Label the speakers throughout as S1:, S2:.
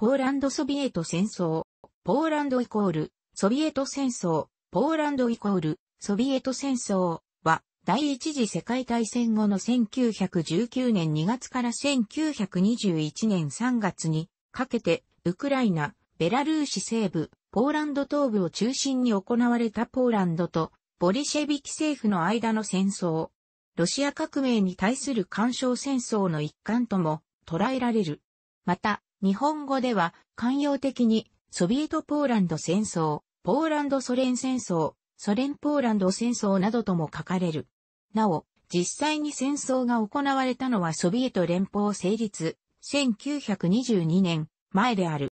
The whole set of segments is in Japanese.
S1: ポーランドソビエト戦争、ポーランドイコール、ソビエト戦争、ポーランドイコール、ソビエト戦争は、第一次世界大戦後の1919年2月から1921年3月にかけて、ウクライナ、ベラルーシ西部、ポーランド東部を中心に行われたポーランドと、ボリシェビキ政府の間の戦争、ロシア革命に対する干渉戦争の一環とも捉えられる。また、日本語では慣用的にソビエトポーランド戦争、ポーランドソ連戦争、ソ連ポーランド戦争などとも書かれる。なお、実際に戦争が行われたのはソビエト連邦成立1922年前である。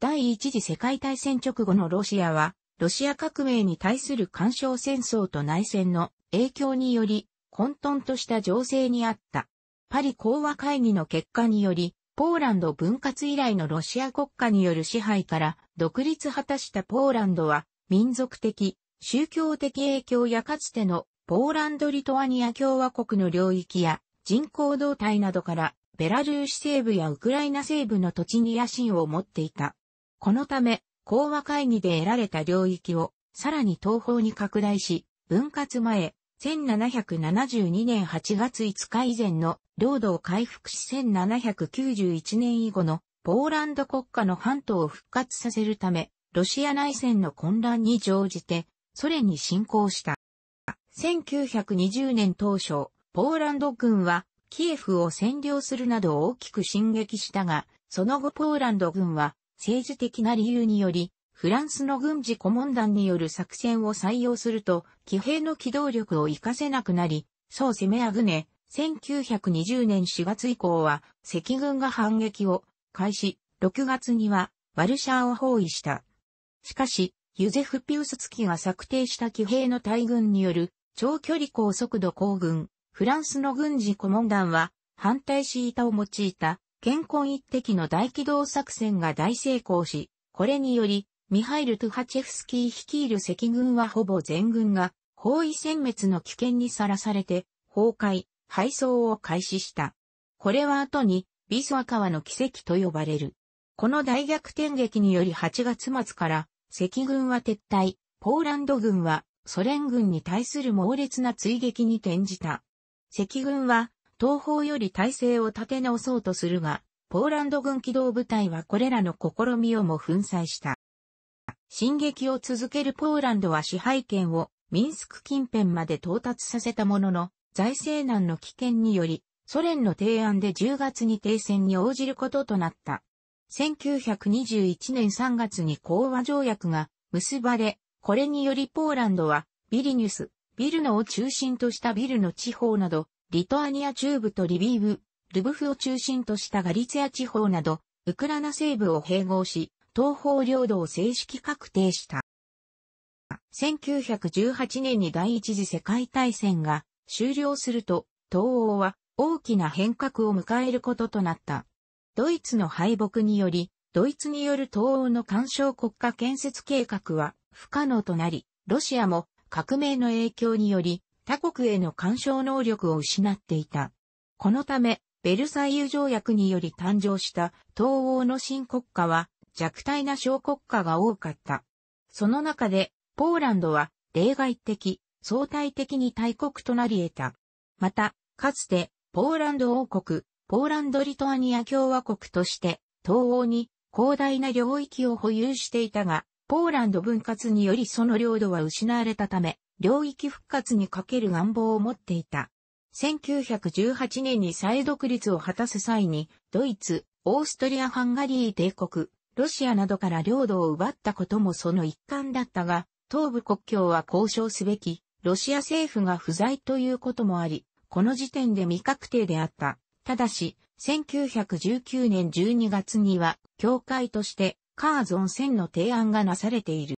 S1: 第一次世界大戦直後のロシアは、ロシア革命に対する干渉戦争と内戦の影響により混沌とした情勢にあった。パリ講和会議の結果により、ポーランド分割以来のロシア国家による支配から独立果たしたポーランドは民族的、宗教的影響やかつてのポーランド・リトアニア共和国の領域や人口動態などからベラルーシ西部やウクライナ西部の土地に野心を持っていた。このため、講和会議で得られた領域をさらに東方に拡大し、分割前、1772年8月5日以前の領土を回復し1791年以後のポーランド国家の半島を復活させるため、ロシア内戦の混乱に乗じてソ連に侵攻した。1920年当初、ポーランド軍はキエフを占領するなど大きく進撃したが、その後ポーランド軍は政治的な理由によりフランスの軍事顧問団による作戦を採用すると、騎兵の機動力を活かせなくなり、そう攻めあぐね、1920年4月以降は、赤軍が反撃を開始、6月には、ワルシャーを包囲した。しかし、ユゼフ・ピウスツキが策定した騎兵の大軍による長距離高速度行軍、フランスの軍事顧問団は反対シータを用いた健康一滴の大機動作戦が大成功し、これによりミハイル・トゥハチェフスキー率いる赤軍はほぼ全軍が包囲殲滅の危険にさらされて崩壊、敗走を開始した。これは後にビソア川の奇跡と呼ばれる。この大逆転劇により8月末から赤軍は撤退、ポーランド軍はソ連軍に対する猛烈な追撃に転じた。赤軍は東方より体制を立て直そうとするが、ポーランド軍機動部隊はこれらの試みをも粉砕した。進撃を続けるポーランドは支配権をミンスク近辺まで到達させたものの、財政難の危険により、ソ連の提案で10月に停戦に応じることとなった。1921年3月に講和条約が結ばれ、これによりポーランドはビリニュス、ビルノを中心としたビルの地方など、リトアニア中部とリビーブ、ルブフを中心としたガリツヤ地方など、ウクライナ西部を併合し、東方領土を正式確定した。1918年に第一次世界大戦が終了すると、東欧は大きな変革を迎えることとなった。ドイツの敗北により、ドイツによる東欧の干渉国家建設計画は不可能となり、ロシアも革命の影響により他国への干渉能力を失っていた。このため、ベルサイユ条約により誕生した東欧の新国家は弱体な小国家が多かった。その中で、ポーランドは例外的、相対的に大国となり得た。また、かつて、ポーランド王国、ポーランド・リトアニア共和国として、東欧に広大な領域を保有していたが、ポーランド分割によりその領土は失われたため、領域復活にかける願望を持っていた。1918年に再独立を果たす際に、ドイツ、オーストリア・ハンガリー帝国、ロシアなどから領土を奪ったこともその一環だったが、東部国境は交渉すべき、ロシア政府が不在ということもあり、この時点で未確定であった。ただし、1919年12月には、教会としてカーゾン戦の提案がなされている。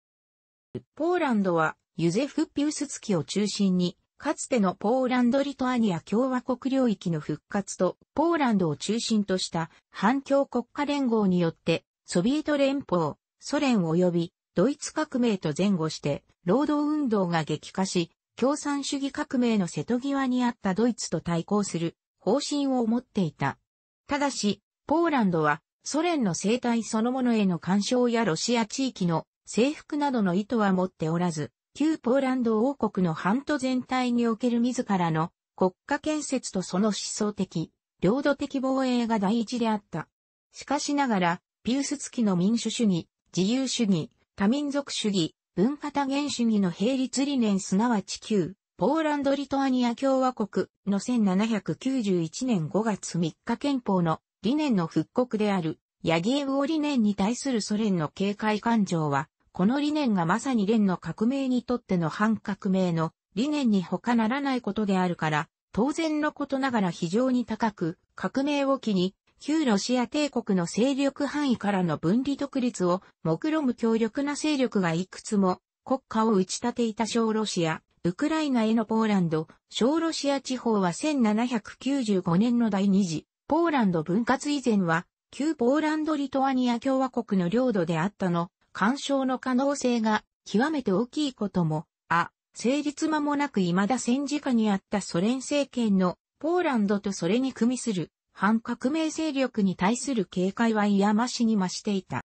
S1: ポーランドは、ユゼフ・ピウスツキを中心に、かつてのポーランド・リトアニア共和国領域の復活と、ポーランドを中心とした反共国家連合によって、ソビエト連邦、ソ連及びドイツ革命と前後して、労働運動が激化し、共産主義革命の瀬戸際にあったドイツと対抗する方針を持っていた。ただし、ポーランドはソ連の生態そのものへの干渉やロシア地域の征服などの意図は持っておらず、旧ポーランド王国の半島全体における自らの国家建設とその思想的、領土的防衛が第一であった。しかしながら、ピウス付きの民主主義、自由主義、多民族主義、文化多元主義の並立理念すなわち旧、ポーランド・リトアニア共和国の1791年5月3日憲法の理念の復刻である、ヤギエウオ理念に対するソ連の警戒感情は、この理念がまさに連の革命にとっての反革命の理念に他ならないことであるから、当然のことながら非常に高く、革命を機に旧ロシア帝国の勢力範囲からの分離独立を目論む強力な勢力がいくつも国家を打ち立ていた小ロシア、ウクライナへのポーランド、小ロシア地方は1795年の第二次、ポーランド分割以前は、旧ポーランド・リトアニア共和国の領土であったの、干渉の可能性が極めて大きいことも、あ、成立間もなく未だ戦時下にあったソ連政権のポーランドとそれに組みする反革命勢力に対する警戒は嫌ましに増していた。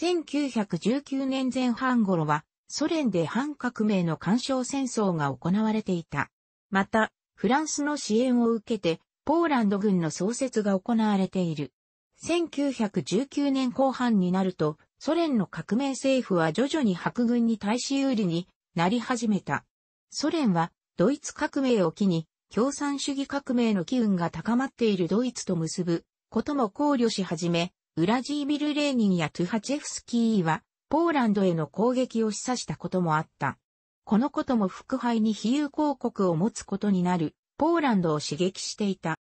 S1: 1919年前半頃は、ソ連で反革命の干渉戦争が行われていた。また、フランスの支援を受けて、ポーランド軍の創設が行われている。1919年後半になると、ソ連の革命政府は徐々に白軍に対し有利になり始めた。ソ連はドイツ革命を機に共産主義革命の機運が高まっているドイツと結ぶことも考慮し始め、ウラジービル・レーニンやトゥハチェフスキーは、ポーランドへの攻撃を示唆したこともあった。このことも副敗に比喩広告を持つことになる、ポーランドを刺激していた。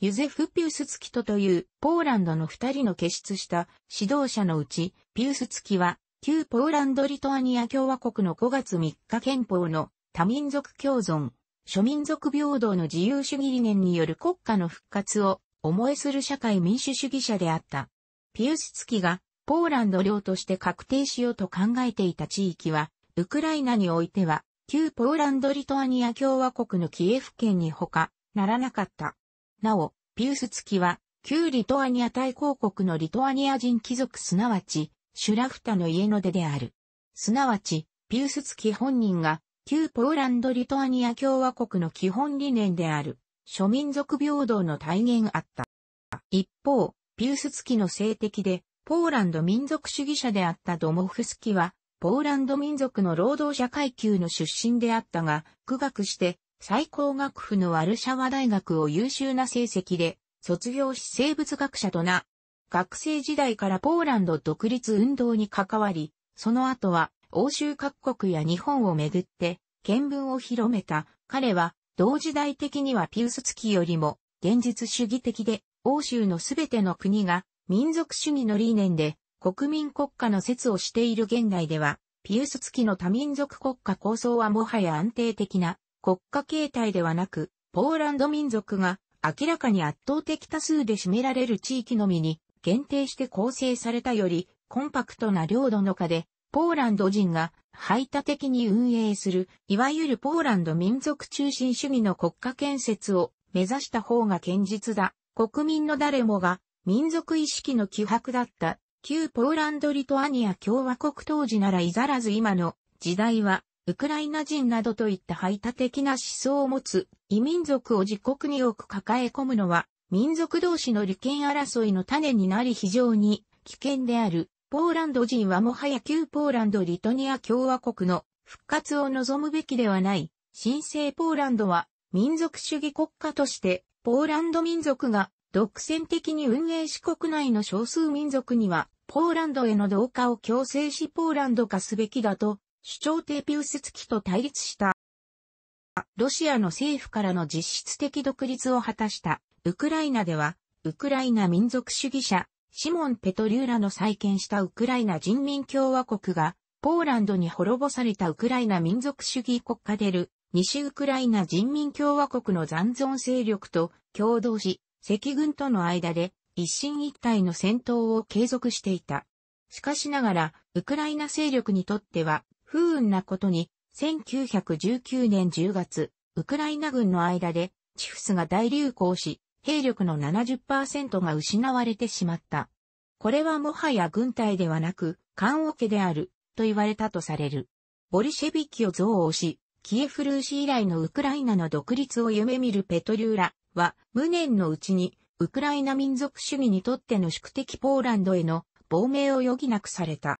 S1: ユゼフ・ピュースツキトというポーランドの二人の結出した指導者のうち、ピュースツキは、旧ポーランド・リトアニア共和国の5月3日憲法の多民族共存、諸民族平等の自由主義理念による国家の復活を思いする社会民主主義者であった。ピウスツキがポーランド領として確定しようと考えていた地域は、ウクライナにおいては、旧ポーランド・リトアニア共和国のキエフ県にほかならなかった。なお、ピウスツキは、旧リトアニア大公国のリトアニア人貴族すなわち、シュラフタの家の出である。すなわち、ピウスツキ本人が旧ポーランド・リトアニア共和国の基本理念である、諸民族平等の体現あった。一方、ピウスツキの性的で、ポーランド民族主義者であったドモフスキは、ポーランド民族の労働者階級の出身であったが、苦学して、最高学府のワルシャワ大学を優秀な成績で、卒業し生物学者とな、学生時代からポーランド独立運動に関わり、その後は欧州各国や日本をめぐって見聞を広めた彼は同時代的にはピウスツキよりも現実主義的で欧州のすべての国が民族主義の理念で国民国家の説をしている現代ではピウスツキの多民族国家構想はもはや安定的な国家形態ではなくポーランド民族が明らかに圧倒的多数で占められる地域のみに限定して構成されたよりコンパクトな領土の下でポーランド人が排他的に運営する、いわゆるポーランド民族中心主義の国家建設を目指した方が堅実だ。国民の誰もが民族意識の希薄だった。旧ポーランド・リトアニア共和国当時ならいざらず今の時代は、ウクライナ人などといった排他的な思想を持つ異民族を自国に多く抱え込むのは、民族同士の利権争いの種になり非常に危険である。ポーランド人はもはや旧ポーランドリトニア共和国の復活を望むべきではない。新生ポーランドは民族主義国家としてポーランド民族が独占的に運営し国内の少数民族にはポーランドへの同化を強制しポーランド化すべきだと主張テピウス付きと対立した。ロシアの政府からの実質的独立を果たしたウクライナではウクライナ民族主義者シモン・ペトリューラの再建したウクライナ人民共和国が、ポーランドに滅ぼされたウクライナ民族主義国家でる、西ウクライナ人民共和国の残存勢力と共同し、赤軍との間で一進一退の戦闘を継続していた。しかしながら、ウクライナ勢力にとっては、不運なことに、1919年10月、ウクライナ軍の間で、チフスが大流行し、兵力の70%が失われてしまった。これはもはや軍隊ではなく、官王家である、と言われたとされる。ボリシェビキを憎悪し、キエフルーシ以来のウクライナの独立を夢見るペトリューラは、無念のうちに、ウクライナ民族主義にとっての宿敵ポーランドへの亡命を余儀なくされた。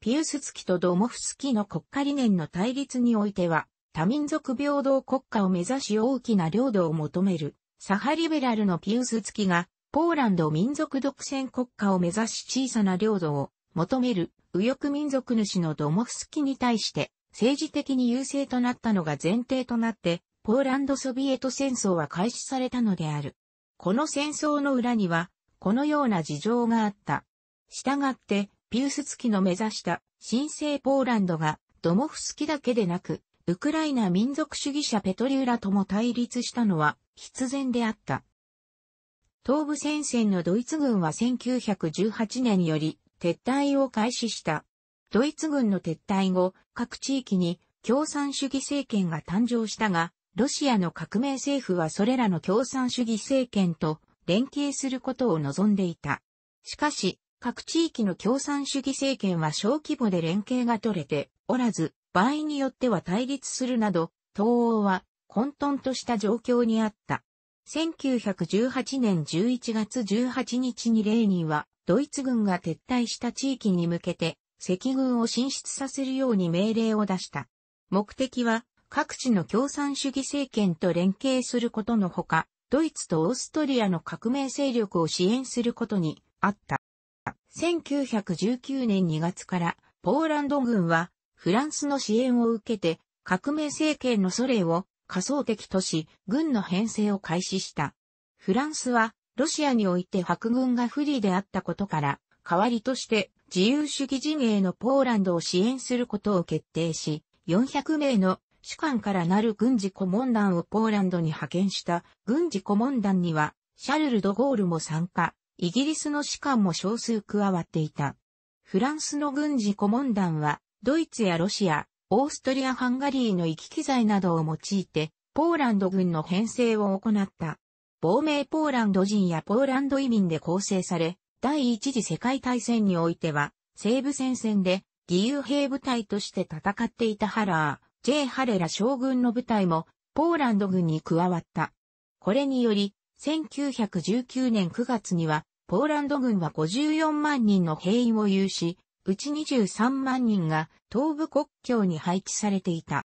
S1: ピウスツキとドモフスキの国家理念の対立においては、多民族平等国家を目指し大きな領土を求める左派リベラルのピウスツキが、ポーランド民族独占国家を目指し小さな領土を求める右翼民族主のドモフスキに対して政治的に優勢となったのが前提となって、ポーランドソビエト戦争は開始されたのである。この戦争の裏には、このような事情があった。したがって、ピウスツキの目指した新生ポーランドがドモフスキだけでなく、ウクライナ民族主義者ペトリューラとも対立したのは必然であった。東部戦線のドイツ軍は1918年より撤退を開始した。ドイツ軍の撤退後、各地域に共産主義政権が誕生したが、ロシアの革命政府はそれらの共産主義政権と連携することを望んでいた。しかし、各地域の共産主義政権は小規模で連携が取れておらず、場合によっては対立するなど、東欧は混沌とした状況にあった。1918年11月18日にレーニンは、ドイツ軍が撤退した地域に向けて、赤軍を進出させるように命令を出した。目的は、各地の共産主義政権と連携することのほか、ドイツとオーストリアの革命勢力を支援することにあった。1919年2月から、ポーランド軍はフランスの支援を受けて、革命政権のソ連を仮想敵とし、軍の編成を開始した。フランスは、ロシアにおいて白軍が不利であったことから、代わりとして自由主義陣営のポーランドを支援することを決定し、400名の主官からなる軍事顧問団をポーランドに派遣した軍事顧問団には、シャルル・ド・ゴールも参加、イギリスの士官も少数加わっていた。フランスの軍事顧問団は、ドイツやロシア、オーストリア・ハンガリーの行き機材などを用いて、ポーランド軍の編成を行った。亡命ポーランド人やポーランド移民で構成され、第一次世界大戦においては、西部戦線で義勇兵部隊として戦っていたハラー、J ハレラ将軍の部隊も、ポーランド軍に加わった。これにより、1919年9月には、ポーランド軍は54万人の兵員を有し、うち23万人が東部国境に配置されていた。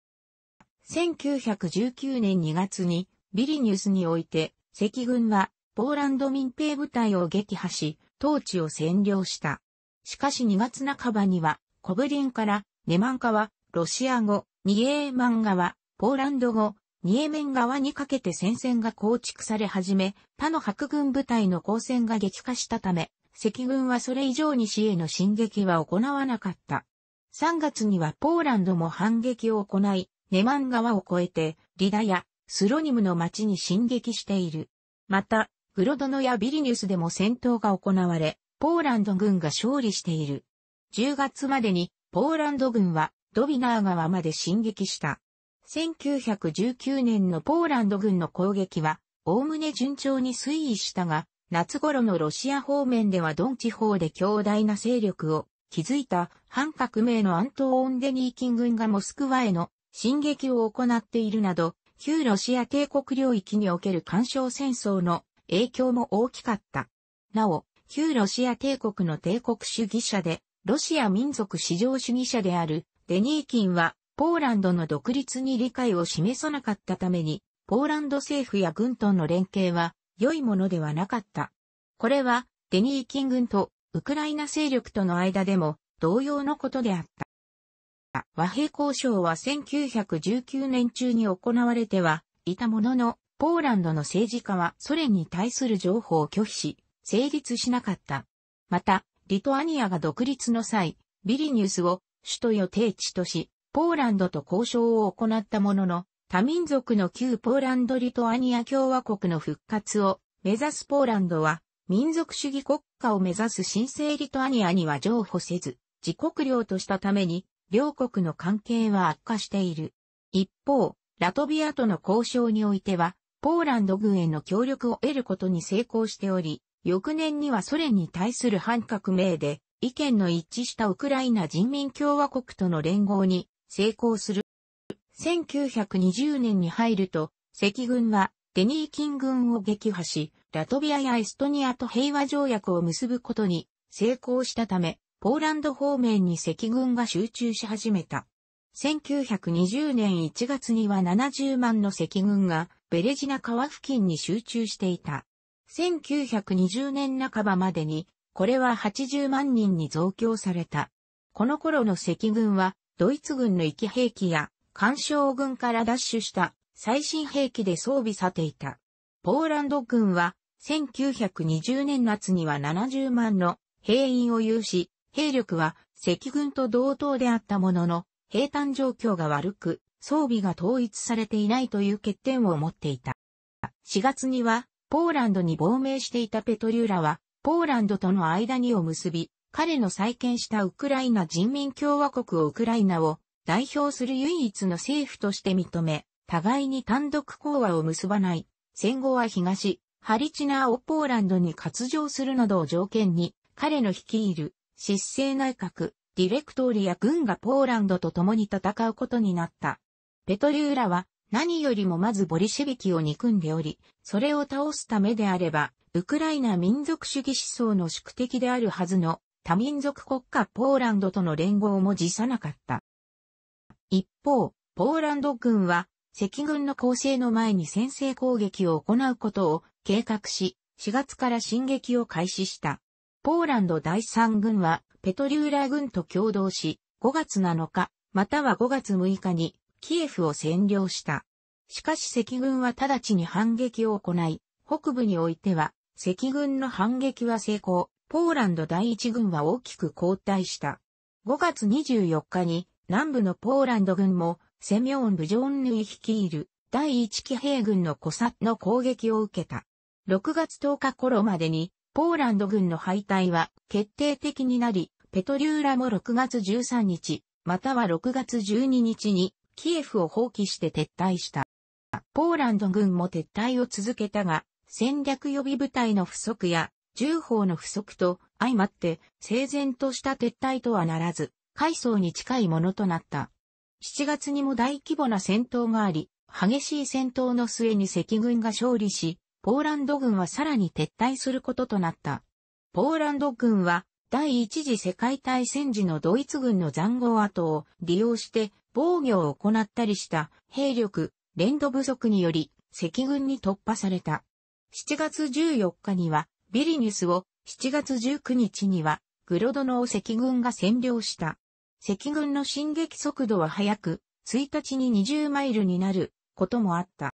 S1: 1919年2月にビリニュスにおいて赤軍はポーランド民兵部隊を撃破し、統治を占領した。しかし2月半ばには、コブリンから、ネマン川、ロシア語、ニエーマン川、ポーランド語、ニエメン川にかけて戦線が構築され始め、他の白軍部隊の交戦が激化したため、赤軍はそれ以上に死への進撃は行わなかった。3月にはポーランドも反撃を行い、ネマン川を越えて、リダやスロニムの町に進撃している。また、グロドノやビリニュスでも戦闘が行われ、ポーランド軍が勝利している。10月までに、ポーランド軍はドビナー川まで進撃した。1919年のポーランド軍の攻撃は、おおむね順調に推移したが、夏頃のロシア方面ではドン地方で強大な勢力を築いた反革命のアントオン・デニーキン軍がモスクワへの進撃を行っているなど、旧ロシア帝国領域における干渉戦争の影響も大きかった。なお、旧ロシア帝国の帝国主義者で、ロシア民族至上主義者であるデニーキンは、ポーランドの独立に理解を示さなかったために、ポーランド政府や軍との連携は良いものではなかった。これは、デニーキン軍とウクライナ勢力との間でも同様のことであった。和平交渉は1919年中に行われてはいたものの、ポーランドの政治家はソ連に対する情報を拒否し、成立しなかった。また、リトアニアが独立の際、ビリニュスを首都予定地とし、ポーランドと交渉を行ったものの、多民族の旧ポーランド・リトアニア共和国の復活を目指すポーランドは、民族主義国家を目指す新生リトアニアには譲歩せず、自国領としたために、両国の関係は悪化している。一方、ラトビアとの交渉においては、ポーランド軍への協力を得ることに成功しており、翌年にはソ連に対する反革命で、意見の一致したウクライナ人民共和国との連合に成功する。1920年に入ると、赤軍はデニーキン軍を撃破し、ラトビアやエストニアと平和条約を結ぶことに成功したため、ポーランド方面に赤軍が集中し始めた。1920年1月には70万の赤軍がベレジナ川付近に集中していた。1920年半ばまでに、これは80万人に増強された。この頃の赤軍は、ドイツ軍の域兵器や干渉軍から奪取した最新兵器で装備されていた。ポーランド軍は1920年夏には70万の兵員を有し、兵力は赤軍と同等であったものの、兵站状況が悪く、装備が統一されていないという欠点を持っていた。4月には、ポーランドに亡命していたペトリューラは、ポーランドとの間にを結び、彼の再建したウクライナ人民共和国をウクライナを代表する唯一の政府として認め、互いに単独講和を結ばない。戦後は東、ハリチナーをポーランドに割譲するなどを条件に、彼の率いる、失政内閣、ディレクトリや軍がポーランドと共に戦うことになった。ペトリューラは、何よりもまずボリシェビキを憎んでおり、それを倒すためであれば、ウクライナ民族主義思想の宿敵であるはずの多民族国家ポーランドとの連合も辞さなかった。一方、ポーランド軍は、赤軍の攻勢の前に先制攻撃を行うことを計画し、4月から進撃を開始した。ポーランド第3軍は、ペトリューラ軍と共同し、5月7日、または5月6日に、キエフを占領した。しかし赤軍は直ちに反撃を行い、北部においては、赤軍の反撃は成功、ポーランド第1軍は大きく後退した。5月24日に、南部のポーランド軍も、セミョーン・ブジョンヌイ率いる第一騎兵軍のコサッの攻撃を受けた。6月10日頃までに、ポーランド軍の敗退は決定的になり、ペトリューラも6月13日、または6月12日に、キエフを放棄して撤退した。ポーランド軍も撤退を続けたが、戦略予備部隊の不足や、重砲の不足と相まって、整然とした撤退とはならず、階層に近いものとなった。7月にも大規模な戦闘があり、激しい戦闘の末に赤軍が勝利し、ポーランド軍はさらに撤退することとなった。ポーランド軍は第一次世界大戦時のドイツ軍の残壕跡を利用して防御を行ったりした兵力、連動不足により赤軍に突破された。7月14日にはビリニュスを7月19日にはグロドノを赤軍が占領した。赤軍の進撃速度は速く、1日に20マイルになることもあった。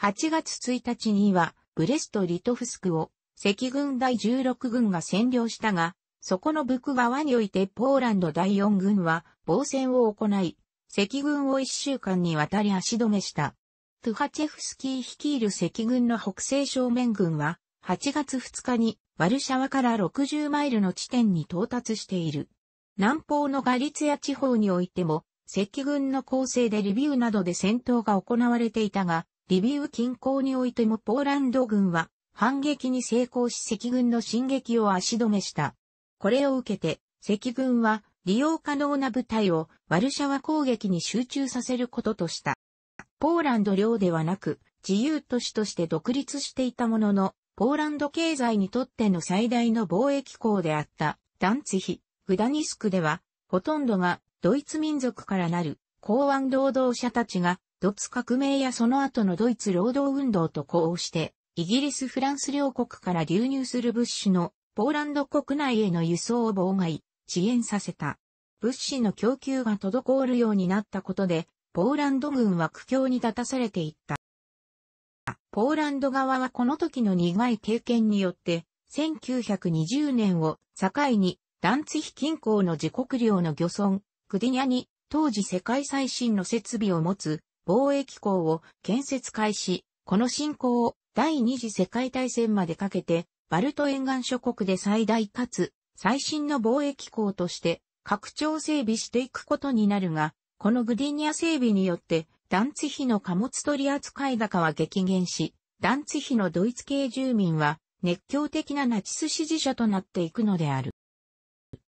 S1: 8月1日には、ブレスト・リトフスクを赤軍第16軍が占領したが、そこのブク側においてポーランド第4軍は防戦を行い、赤軍を1週間にわたり足止めした。プハチェフスキー率いる赤軍の北西正面軍は、8月2日にワルシャワから60マイルの地点に到達している。南方のガリツヤ地方においても、赤軍の構成でリビウなどで戦闘が行われていたが、リビウ近郊においてもポーランド軍は反撃に成功し赤軍の進撃を足止めした。これを受けて、赤軍は利用可能な部隊をワルシャワ攻撃に集中させることとした。ポーランド領ではなく、自由都市として独立していたものの、ポーランド経済にとっての最大の貿易港であった、ダンツヒ、グダニスクでは、ほとんどがドイツ民族からなる港湾労働者たちが、ドツ革命やその後のドイツ労働運動と呼応して、イギリス・フランス両国から流入する物資のポーランド国内への輸送を妨害、遅延させた。物資の供給が滞るようになったことで、ポーランド軍は苦境に立たされていった。ポーランド側はこの時の苦い経験によって、1920年を境にダンツヒ近郊の自国領の漁村、グディニャに、当時世界最新の設備を持つ貿易港を建設開始、この進行を第二次世界大戦までかけて、バルト沿岸諸国で最大かつ最新の貿易港として拡張整備していくことになるが、このグディニア整備によって、ダンツヒの貨物取扱高は激減し、ダンツヒのドイツ系住民は熱狂的なナチス支持者となっていくのである。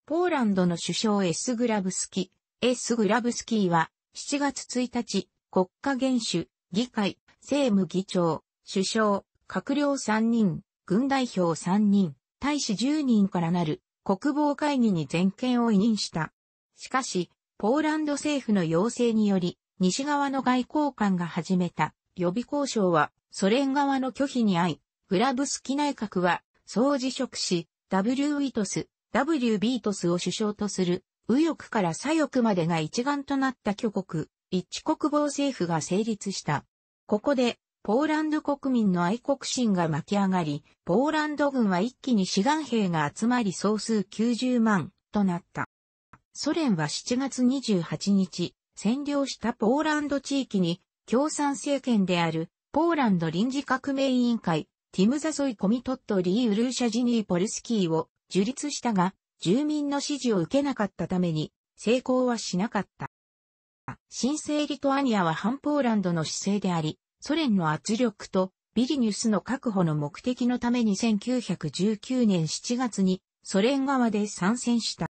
S1: ポーランドの首相エスグラブスキ、エスグラブスキーは、7月1日、国家元首、議会、政務議長、首相、閣僚3人、軍代表3人、大使10人からなる国防会議に全権を委任した。しかし、ポーランド政府の要請により、西側の外交官が始めた予備交渉は、ソ連側の拒否に遭い、グラブスキ内閣は、総辞職し、W ィトス、W ビートスを首相とする、右翼から左翼までが一丸となった挙国、一致国防政府が成立した。ここで、ポーランド国民の愛国心が巻き上がり、ポーランド軍は一気に志願兵が集まり総数90万となった。ソ連は7月28日、占領したポーランド地域に、共産政権である、ポーランド臨時革命委員会、ティムザソイコミトットリー・ウルーシャジニー・ポルスキーを樹立したが、住民の支持を受けなかったために、成功はしなかった。新生リトアニアは反ポーランドの姿勢であり、ソ連の圧力とビリニュスの確保の目的のために1919年7月にソ連側で参戦した。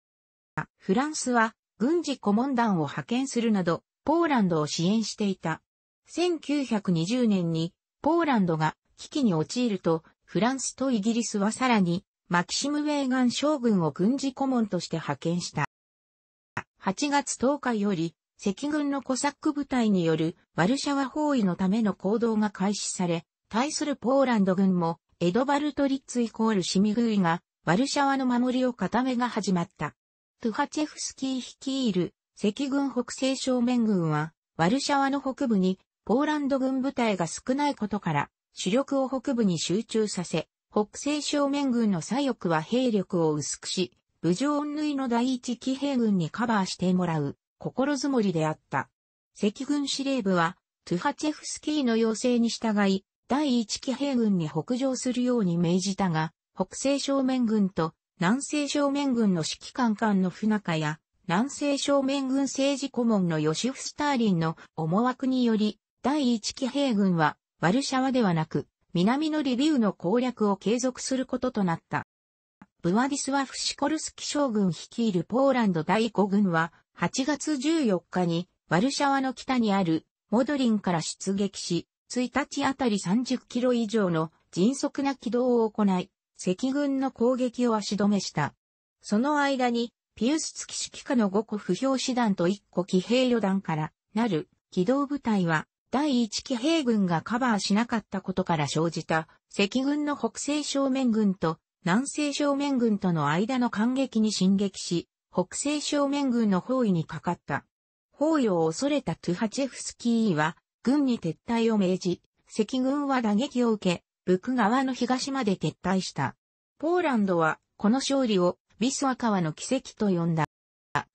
S1: フランスは軍事顧問団を派遣するなど、ポーランドを支援していた。1920年にポーランドが危機に陥ると、フランスとイギリスはさらにマキシム・ウェーガン将軍を軍事顧問として派遣した。8月10日より、赤軍のコサック部隊によるワルシャワ包囲のための行動が開始され、対するポーランド軍も、エドバルト・リッツイコールシミグイが、ワルシャワの守りを固めが始まった。トゥハチェフスキー率いる赤軍北西正面軍は、ワルシャワの北部にポーランド軍部隊が少ないことから、主力を北部に集中させ、北西正面軍の左翼は兵力を薄くし、武将恩類の第一騎兵軍にカバーしてもらう、心づもりであった。赤軍司令部は、トゥハチェフスキーの要請に従い、第一騎兵軍に北上するように命じたが、北西正面軍と南西正面軍の指揮官官の不仲や、南西正面軍政治顧問のヨシフ・スターリンの思惑により、第一騎兵軍は、ワルシャワではなく、南のリビウの攻略を継続することとなった。ブワディスワフ・シコルスキ将軍率いるポーランド第5軍は、8月14日に、ワルシャワの北にある、モドリンから出撃し、1日あたり30キロ以上の迅速な軌道を行い、赤軍の攻撃を足止めした。その間に、ピウスツキ指揮下の5個不評師団と1個騎兵旅団からなる機動部隊は第一騎兵軍がカバーしなかったことから生じた、赤軍の北西正面軍と南西正面軍との間の間撃に進撃し、北西正面軍の包囲にかかった。包囲を恐れたトゥハチェフスキーは、軍に撤退を命じ、赤軍は打撃を受け、ブク川の東まで撤退した。ポーランドは、この勝利を、ビスワ川の奇跡と呼んだ。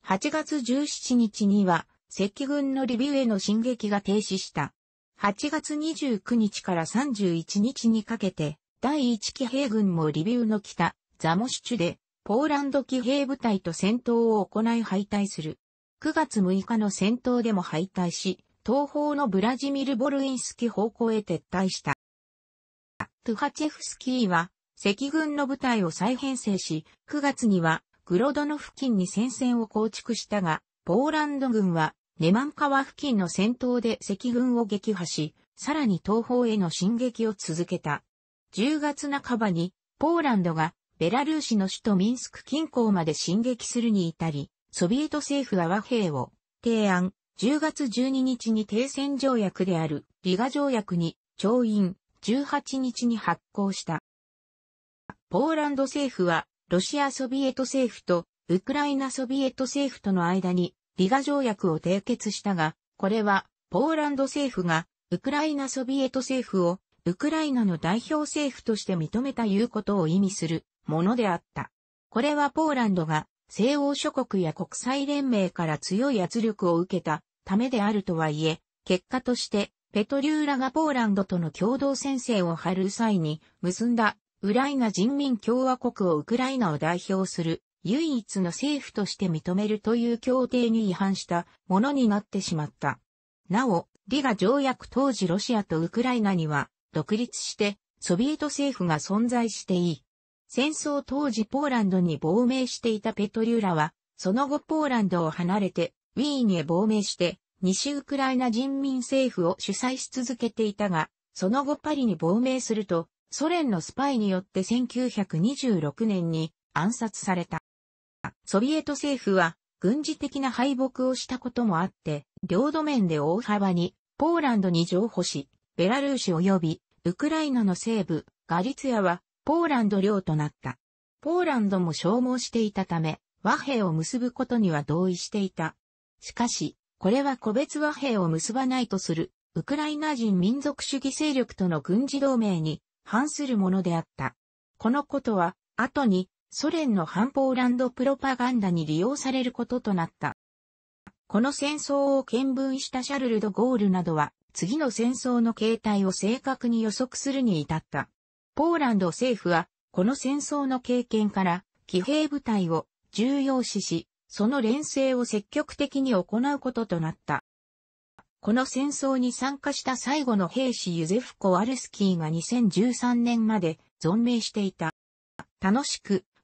S1: 8月17日には、赤軍のリビウへの進撃が停止した。8月29日から31日にかけて、第1騎兵軍もリビウの北、ザモシュチュで、ポーランド騎兵部隊と戦闘を行い敗退する。9月6日の戦闘でも敗退し、東方のブラジミル・ボルインスキ方向へ撤退した。トゥハチェフスキーは、赤軍の部隊を再編成し、9月には、グロドの付近に戦線を構築したが、ポーランド軍はネマン川付近の戦闘で赤軍を撃破し、さらに東方への進撃を続けた。10月半ばに、ポーランドがベラルーシの首都ミンスク近郊まで進撃するに至り、ソビエト政府は和平を提案、10月12日に停戦条約であるリガ条約に調印、18日に発行した。ポーランド政府は、ロシアソビエト政府とウクライナソビエト政府との間にリガ条約を締結したが、これはポーランド政府がウクライナソビエト政府をウクライナの代表政府として認めたいうことを意味するものであった。これはポーランドが西欧諸国や国際連盟から強い圧力を受けたためであるとはいえ、結果としてペトリューラがポーランドとの共同宣誓を張る際に結んだウライナ人民共和国をウクライナを代表する唯一の政府として認めるという協定に違反したものになってしまった。なお、リガ条約当時ロシアとウクライナには独立してソビエト政府が存在していい。戦争当時ポーランドに亡命していたペトリューラは、その後ポーランドを離れてウィーンへ亡命して西ウクライナ人民政府を主催し続けていたが、その後パリに亡命すると、ソ連のスパイによって1926年に暗殺された。ソビエト政府は軍事的な敗北をしたこともあって、領土面で大幅にポーランドに譲歩し、ベラルーシ及びウクライナの西部ガリツヤはポーランド領となった。ポーランドも消耗していたため、和平を結ぶことには同意していた。しかし、これは個別和平を結ばないとする、ウクライナ人民族主義勢力との軍事同盟に反するものであった。このことは、後にソ連の反ポーランドプロパガンダに利用されることとなった。この戦争を見聞したシャルル・ド・ゴールなどは、次の戦争の形態を正確に予測するに至った。ポーランド政府は、この戦争の経験から、騎兵部隊を重要視し、その連戦を積極的に行うこととなった。この戦争に参加した最後の兵士ユゼフ・コワルスキーが2013年まで存命していた。楽しく